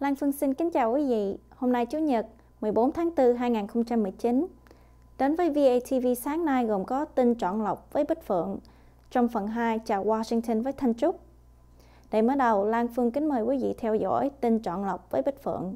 Lan Phương xin kính chào quý vị. Hôm nay Chủ nhật 14 tháng 4 2019. Đến với VATV sáng nay gồm có tin chọn lọc với Bích Phượng. Trong phần 2 chào Washington với Thanh Trúc. Để mở đầu, Lan Phương kính mời quý vị theo dõi tin chọn lọc với Bích Phượng.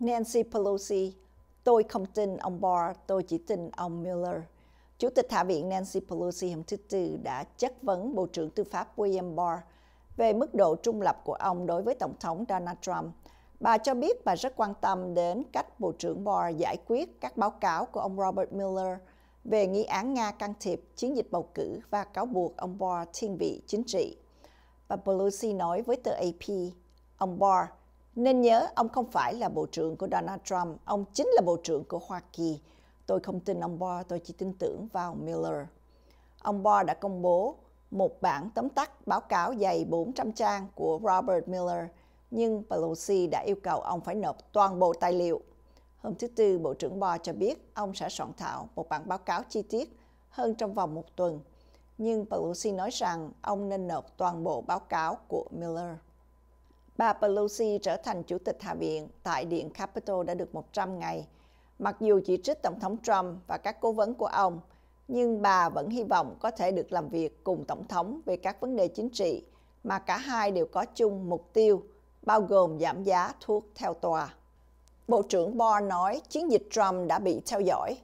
Nancy Pelosi, tôi không tin ông Barr, tôi chỉ tin ông Miller. Chủ tịch Hạ viện Nancy Pelosi hôm thứ Tư đã chất vấn Bộ trưởng Tư pháp William Barr về mức độ trung lập của ông đối với Tổng thống Donald Trump. Bà cho biết bà rất quan tâm đến cách Bộ trưởng Barr giải quyết các báo cáo của ông Robert Mueller về nghi án Nga can thiệp chiến dịch bầu cử và cáo buộc ông Barr thiên vị chính trị. Bà Pelosi nói với tờ AP, ông Barr nên nhớ ông không phải là bộ trưởng của Donald Trump, ông chính là bộ trưởng của Hoa Kỳ Tôi không tin ông Bo, tôi chỉ tin tưởng vào Miller. Ông Bo đã công bố một bản tóm tắt báo cáo dày 400 trang của Robert Miller, nhưng Pelosi đã yêu cầu ông phải nộp toàn bộ tài liệu. Hôm thứ Tư, Bộ trưởng Bo cho biết ông sẽ soạn thảo một bản báo cáo chi tiết hơn trong vòng một tuần, nhưng Pelosi nói rằng ông nên nộp toàn bộ báo cáo của Miller. Bà Pelosi trở thành Chủ tịch Hạ viện tại Điện Capitol đã được 100 ngày Mặc dù chỉ trích Tổng thống Trump và các cố vấn của ông, nhưng bà vẫn hy vọng có thể được làm việc cùng Tổng thống về các vấn đề chính trị mà cả hai đều có chung mục tiêu, bao gồm giảm giá thuốc theo tòa. Bộ trưởng Barr nói chiến dịch Trump đã bị theo dõi.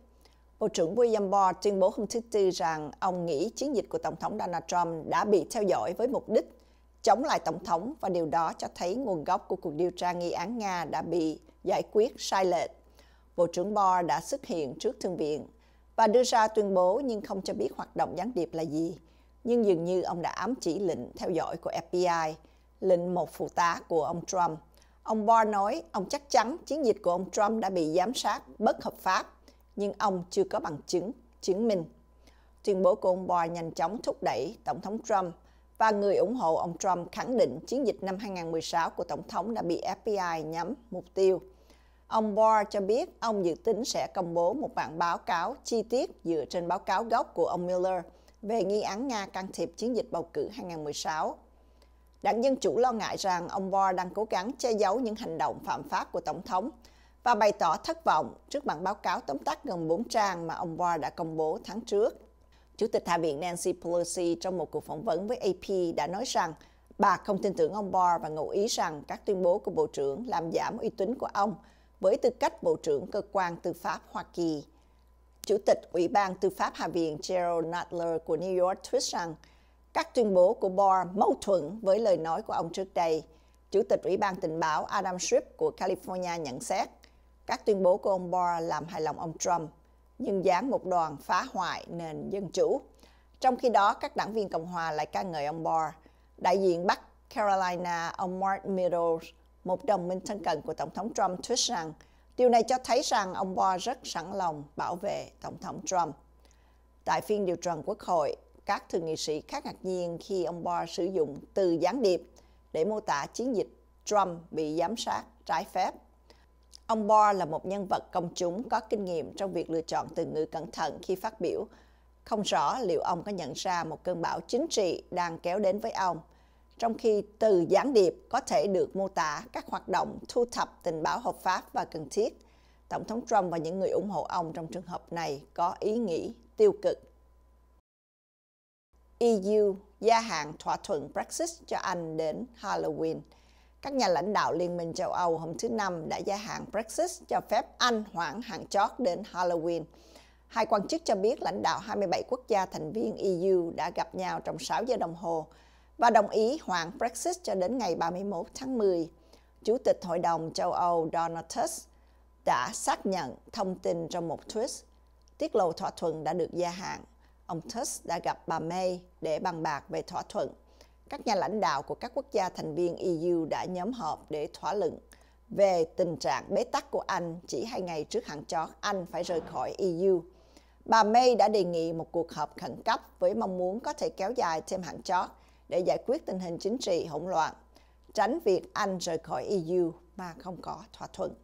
Bộ trưởng William Barr tuyên bố hôm thứ Tư rằng ông nghĩ chiến dịch của Tổng thống Donald Trump đã bị theo dõi với mục đích chống lại Tổng thống và điều đó cho thấy nguồn gốc của cuộc điều tra nghi án Nga đã bị giải quyết sai lệch. Bộ trưởng Barr đã xuất hiện trước Thượng viện và đưa ra tuyên bố nhưng không cho biết hoạt động gián điệp là gì. Nhưng dường như ông đã ám chỉ lệnh theo dõi của FBI, lệnh một phụ tá của ông Trump. Ông Barr nói ông chắc chắn chiến dịch của ông Trump đã bị giám sát bất hợp pháp, nhưng ông chưa có bằng chứng chứng minh. Tuyên bố của ông Barr nhanh chóng thúc đẩy Tổng thống Trump và người ủng hộ ông Trump khẳng định chiến dịch năm 2016 của Tổng thống đã bị FBI nhắm mục tiêu. Ông Barr cho biết ông dự tính sẽ công bố một bản báo cáo chi tiết dựa trên báo cáo gốc của ông Miller về nghi án Nga can thiệp chiến dịch bầu cử 2016. Đảng Dân Chủ lo ngại rằng ông Barr đang cố gắng che giấu những hành động phạm pháp của Tổng thống và bày tỏ thất vọng trước bản báo cáo tóm tắt gần 4 trang mà ông Barr đã công bố tháng trước. Chủ tịch Hạ viện Nancy Pelosi trong một cuộc phỏng vấn với AP đã nói rằng bà không tin tưởng ông Barr và ngụ ý rằng các tuyên bố của Bộ trưởng làm giảm uy tín của ông – với tư cách Bộ trưởng Cơ quan Tư pháp Hoa Kỳ. Chủ tịch Ủy ban Tư pháp Hạ viện Gerald Nadler của New York tweet rằng các tuyên bố của Barr mâu thuẫn với lời nói của ông trước đây. Chủ tịch Ủy ban Tình báo Adam Schiff của California nhận xét các tuyên bố của ông Barr làm hài lòng ông Trump, nhưng dán một đoàn phá hoại nền dân chủ. Trong khi đó, các đảng viên Cộng hòa lại ca ngợi ông Barr. Đại diện Bắc Carolina, ông Mark Meadows, một đồng minh thân cận của Tổng thống Trump thuyết rằng điều này cho thấy rằng ông Barr rất sẵn lòng bảo vệ Tổng thống Trump. Tại phiên điều trần quốc hội, các thượng nghị sĩ khá ngạc nhiên khi ông Barr sử dụng từ gián điệp để mô tả chiến dịch Trump bị giám sát trái phép. Ông Barr là một nhân vật công chúng có kinh nghiệm trong việc lựa chọn từ ngữ cẩn thận khi phát biểu. Không rõ liệu ông có nhận ra một cơn bão chính trị đang kéo đến với ông – trong khi từ gián điệp có thể được mô tả các hoạt động thu thập tình báo hợp pháp và cần thiết. Tổng thống Trump và những người ủng hộ ông trong trường hợp này có ý nghĩ tiêu cực. EU gia hạn thỏa thuận Brexit cho Anh đến Halloween. Các nhà lãnh đạo Liên minh châu Âu hôm thứ Năm đã gia hạn Brexit cho phép Anh hoãn hạn chót đến Halloween. Hai quan chức cho biết lãnh đạo 27 quốc gia thành viên EU đã gặp nhau trong 6 giờ đồng hồ và đồng ý hoãn Brexit cho đến ngày 31 tháng 10. Chủ tịch Hội đồng châu Âu Donald Tusk đã xác nhận thông tin trong một tweet tiết lộ thỏa thuận đã được gia hạn. Ông Tusk đã gặp bà May để bàn bạc về thỏa thuận. Các nhà lãnh đạo của các quốc gia thành viên EU đã nhóm họp để thỏa luận về tình trạng bế tắc của Anh chỉ hai ngày trước hạn chót Anh phải rời khỏi EU. Bà May đã đề nghị một cuộc họp khẩn cấp với mong muốn có thể kéo dài thêm hạn chót để giải quyết tình hình chính trị hỗn loạn, tránh việc Anh rời khỏi EU mà không có thỏa thuận.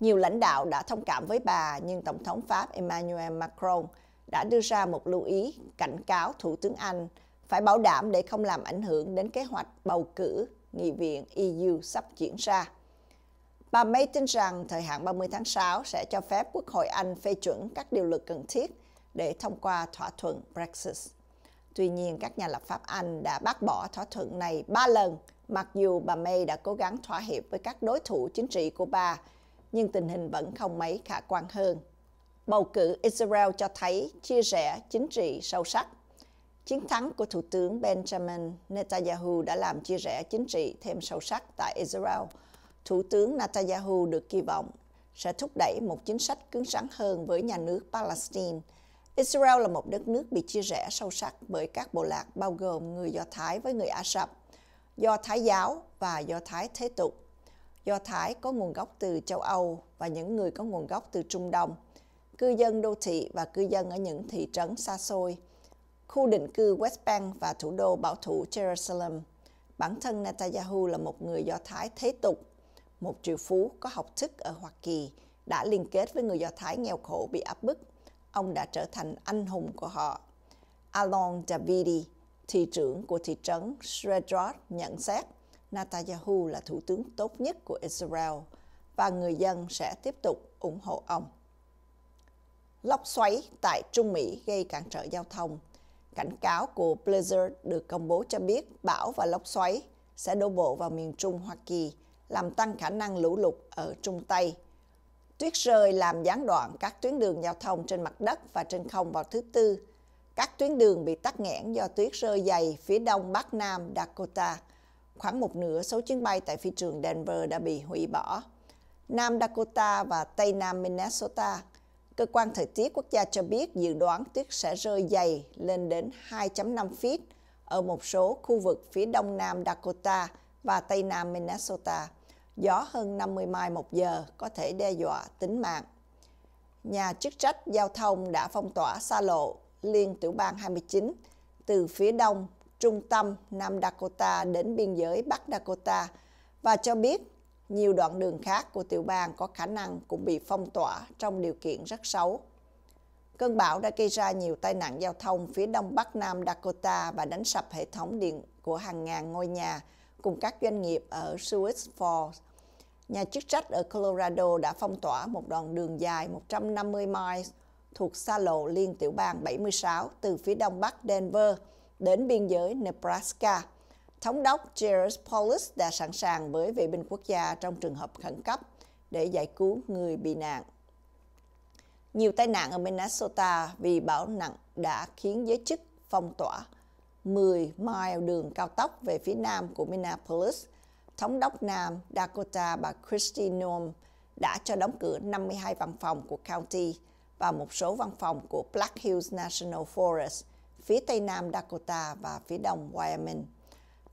Nhiều lãnh đạo đã thông cảm với bà, nhưng Tổng thống Pháp Emmanuel Macron đã đưa ra một lưu ý cảnh cáo Thủ tướng Anh phải bảo đảm để không làm ảnh hưởng đến kế hoạch bầu cử nghị viện EU sắp diễn ra. Bà May tin rằng thời hạn 30 tháng 6 sẽ cho phép Quốc hội Anh phê chuẩn các điều luật cần thiết để thông qua thỏa thuận Brexit. Tuy nhiên, các nhà lập pháp Anh đã bác bỏ thỏa thuận này ba lần, mặc dù bà May đã cố gắng thỏa hiệp với các đối thủ chính trị của bà, nhưng tình hình vẫn không mấy khả quan hơn. Bầu cử Israel cho thấy chia rẽ chính trị sâu sắc. Chiến thắng của Thủ tướng Benjamin Netanyahu đã làm chia rẽ chính trị thêm sâu sắc tại Israel. Thủ tướng Netanyahu được kỳ vọng sẽ thúc đẩy một chính sách cứng rắn hơn với nhà nước Palestine – Israel là một đất nước bị chia rẽ sâu sắc bởi các bộ lạc bao gồm người Do Thái với người Ả Rập, Do Thái giáo và Do Thái thế tục. Do Thái có nguồn gốc từ châu Âu và những người có nguồn gốc từ Trung Đông, cư dân đô thị và cư dân ở những thị trấn xa xôi, khu định cư West Bank và thủ đô bảo thủ Jerusalem. Bản thân Netanyahu là một người Do Thái thế tục, một triệu phú có học thức ở Hoa Kỳ, đã liên kết với người Do Thái nghèo khổ bị áp bức ông đã trở thành anh hùng của họ. Alon Davidi, thị trưởng của thị trấn Sderot nhận xét Netanyahu là thủ tướng tốt nhất của Israel và người dân sẽ tiếp tục ủng hộ ông. Lốc xoáy tại Trung Mỹ gây cản trở giao thông. Cảnh cáo của Blizzard được công bố cho biết bão và lốc xoáy sẽ đổ bộ vào miền Trung Hoa Kỳ, làm tăng khả năng lũ lụt ở Trung Tây Tuyết rơi làm gián đoạn các tuyến đường giao thông trên mặt đất và trên không vào thứ Tư. Các tuyến đường bị tắc nghẽn do tuyết rơi dày phía đông bắc nam Dakota. Khoảng một nửa số chuyến bay tại phi trường Denver đã bị hủy bỏ. Nam Dakota và Tây Nam Minnesota. Cơ quan thời tiết quốc gia cho biết dự đoán tuyết sẽ rơi dày lên đến 2.5 feet ở một số khu vực phía đông nam Dakota và tây nam Minnesota gió hơn 50 mai một giờ có thể đe dọa tính mạng. Nhà chức trách giao thông đã phong tỏa xa lộ liên tiểu bang 29 từ phía đông, trung tâm Nam Dakota đến biên giới Bắc Dakota và cho biết nhiều đoạn đường khác của tiểu bang có khả năng cũng bị phong tỏa trong điều kiện rất xấu. Cơn bão đã gây ra nhiều tai nạn giao thông phía đông bắc nam Dakota và đánh sập hệ thống điện của hàng ngàn ngôi nhà cùng các doanh nghiệp ở Suez Falls nhà chức trách ở Colorado đã phong tỏa một đoạn đường dài 150 miles thuộc xa lộ liên tiểu bang 76 từ phía đông bắc Denver đến biên giới Nebraska. Thống đốc Jairus Polis đã sẵn sàng với vệ binh quốc gia trong trường hợp khẩn cấp để giải cứu người bị nạn. Nhiều tai nạn ở Minnesota vì bão nặng đã khiến giới chức phong tỏa 10 mile đường cao tốc về phía nam của Minneapolis – Thống đốc Nam Dakota bà Christy Noem đã cho đóng cửa 52 văn phòng của county và một số văn phòng của Black Hills National Forest phía tây nam Dakota và phía đông Wyoming.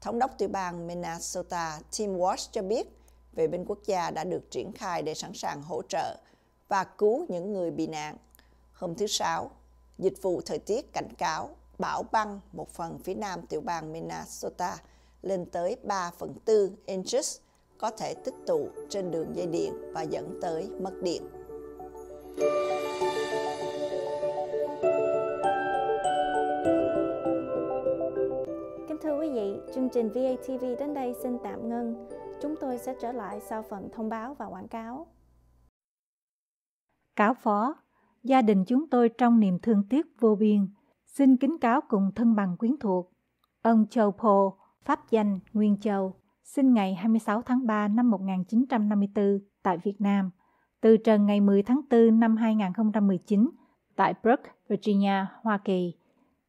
Thống đốc tiểu bang Minnesota Tim Walsh cho biết vệ binh quốc gia đã được triển khai để sẵn sàng hỗ trợ và cứu những người bị nạn. Hôm thứ Sáu, dịch vụ thời tiết cảnh cáo bão băng một phần phía nam tiểu bang Minnesota – lên tới 3 phần tư inches có thể tích tụ trên đường dây điện và dẫn tới mất điện. Kính thưa quý vị, chương trình VATV đến đây xin tạm ngưng. Chúng tôi sẽ trở lại sau phần thông báo và quảng cáo. Cáo phó, gia đình chúng tôi trong niềm thương tiếc vô biên, xin kính cáo cùng thân bằng quyến thuộc. Ông Châu Paul, pháp danh Nguyên Châu, sinh ngày 26 tháng 3 năm 1954 tại Việt Nam, từ trần ngày 10 tháng 4 năm 2019 tại Brook, Virginia, Hoa Kỳ,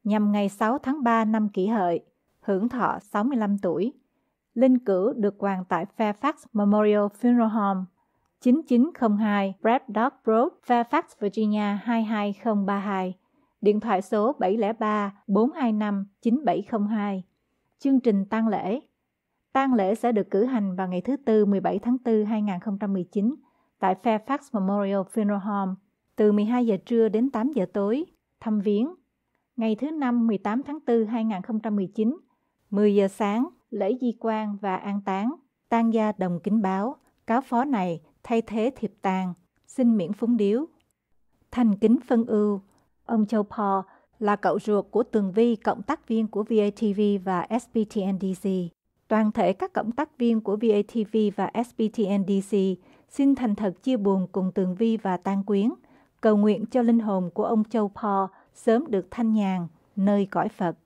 nhằm ngày 6 tháng 3 năm kỷ hợi, hưởng thọ 65 tuổi. Linh cữu được quàng tại Fairfax Memorial Funeral Home, 9902 Brad Dock Road, Fairfax, Virginia 22032, điện thoại số 703 425 9702 chương trình tang lễ. Tang lễ sẽ được cử hành vào ngày thứ Tư 17 tháng 4 2019 tại Fairfax Memorial Funeral Home từ 12 giờ trưa đến 8 giờ tối, thăm viếng. Ngày thứ Năm 18 tháng 4 2019, 10 giờ sáng, lễ di quan và an táng. Tang gia đồng kính báo, cáo phó này thay thế thiệp tang, xin miễn phúng điếu. Thành kính phân ưu, ông Châu Paul là cậu ruột của Tường Vi, cộng tác viên của VATV và SBTNDC. Toàn thể các cộng tác viên của VATV và SBTNDC xin thành thật chia buồn cùng Tường Vi và Tan Quyến, cầu nguyện cho linh hồn của ông Châu Paul sớm được thanh nhàn nơi cõi Phật.